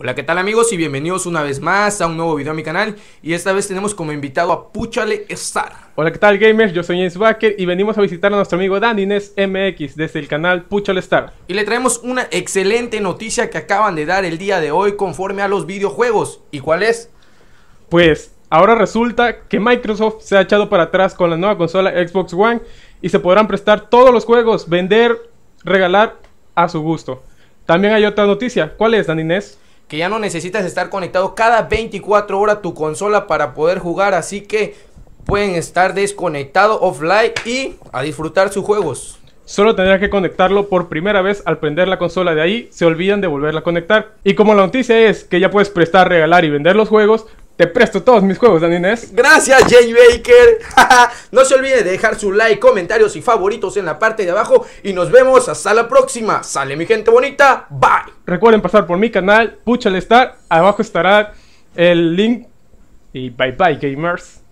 Hola, ¿qué tal amigos? Y bienvenidos una vez más a un nuevo video a mi canal Y esta vez tenemos como invitado a Puchale Star Hola, ¿qué tal gamers? Yo soy James Wacker y venimos a visitar a nuestro amigo Dan Inés MX desde el canal Puchale Star Y le traemos una excelente noticia que acaban de dar el día de hoy conforme a los videojuegos ¿Y cuál es? Pues ahora resulta que Microsoft se ha echado para atrás con la nueva consola Xbox One Y se podrán prestar todos los juegos, vender, regalar a su gusto también hay otra noticia. ¿Cuál es, Dan Inés? que ya no necesitas estar conectado cada 24 horas tu consola para poder jugar, así que pueden estar desconectados offline y a disfrutar sus juegos. Solo tendrás que conectarlo por primera vez al prender la consola de ahí, se olvidan de volverla a conectar. Y como la noticia es que ya puedes prestar, regalar y vender los juegos, te presto todos mis juegos, Dani Gracias, Jay Baker. no se olvide de dejar su like, comentarios y favoritos en la parte de abajo. Y nos vemos hasta la próxima. Sale mi gente bonita. Bye. Recuerden pasar por mi canal, Pucha Star. Abajo estará el link. Y bye bye, gamers.